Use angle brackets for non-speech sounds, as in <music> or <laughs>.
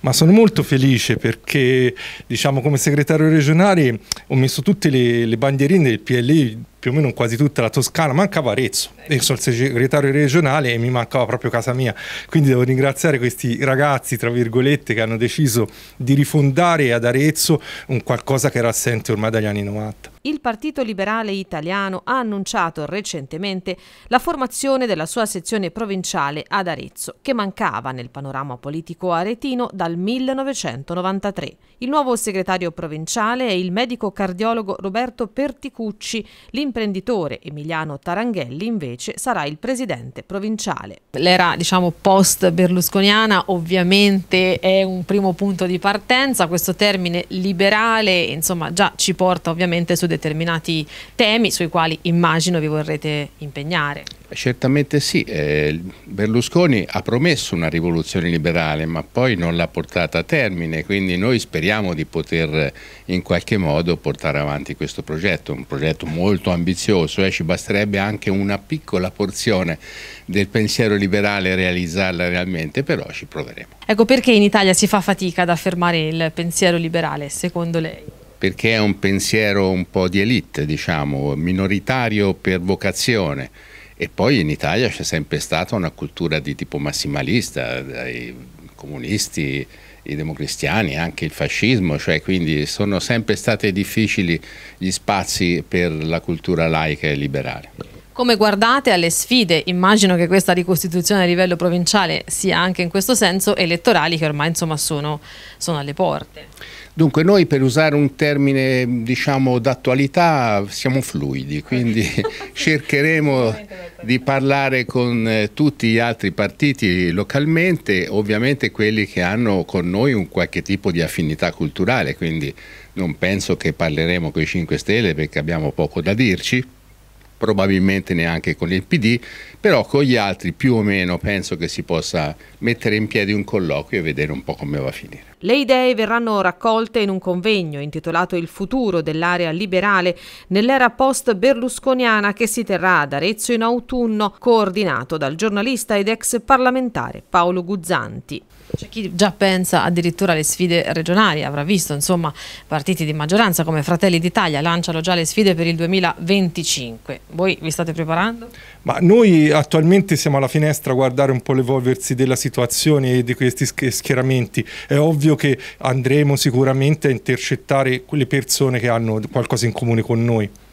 Ma sono molto felice perché diciamo, come segretario regionale ho messo tutte le, le bandierine del PLI più o meno quasi tutta la Toscana, mancava Arezzo. Io sono il segretario regionale e mi mancava proprio casa mia. Quindi devo ringraziare questi ragazzi, tra virgolette, che hanno deciso di rifondare ad Arezzo un qualcosa che era assente ormai dagli anni 90. Il Partito Liberale Italiano ha annunciato recentemente la formazione della sua sezione provinciale ad Arezzo, che mancava nel panorama politico aretino dal 1993. Il nuovo segretario provinciale è il medico cardiologo Roberto Perticucci, l'invito l'imprenditore Emiliano Taranghelli invece sarà il presidente provinciale. L'era diciamo post berlusconiana ovviamente è un primo punto di partenza, questo termine liberale insomma già ci porta ovviamente su determinati temi sui quali immagino vi vorrete impegnare. Certamente sì, eh, Berlusconi ha promesso una rivoluzione liberale ma poi non l'ha portata a termine, quindi noi speriamo di poter eh, in qualche modo portare avanti questo progetto, un progetto molto ambizioso, eh, ci basterebbe anche una piccola porzione del pensiero liberale realizzarla realmente, però ci proveremo. Ecco perché in Italia si fa fatica ad affermare il pensiero liberale, secondo lei? perché è un pensiero un po' di elite, diciamo, minoritario per vocazione. E poi in Italia c'è sempre stata una cultura di tipo massimalista, dai comunisti, i democristiani, anche il fascismo, cioè quindi sono sempre stati difficili gli spazi per la cultura laica e liberale. Come guardate alle sfide, immagino che questa ricostituzione a livello provinciale sia anche in questo senso elettorali che ormai insomma sono, sono alle porte. Dunque noi per usare un termine diciamo d'attualità siamo fluidi, quindi <laughs> cercheremo di parlare con eh, tutti gli altri partiti localmente, ovviamente quelli che hanno con noi un qualche tipo di affinità culturale, quindi non penso che parleremo con i 5 Stelle perché abbiamo poco da dirci, probabilmente neanche con il PD, però con gli altri più o meno penso che si possa mettere in piedi un colloquio e vedere un po' come va a finire. Le idee verranno raccolte in un convegno intitolato Il futuro dell'area liberale nell'era post-berlusconiana che si terrà ad Arezzo in autunno, coordinato dal giornalista ed ex parlamentare Paolo Guzzanti. C'è chi già pensa addirittura alle sfide regionali, avrà visto insomma partiti di maggioranza come Fratelli d'Italia lanciano già le sfide per il 2025. Voi vi state preparando? Ma noi attualmente siamo alla finestra a guardare un po' l'evolversi della situazione e di questi schieramenti. È ovvio che andremo sicuramente a intercettare quelle persone che hanno qualcosa in comune con noi.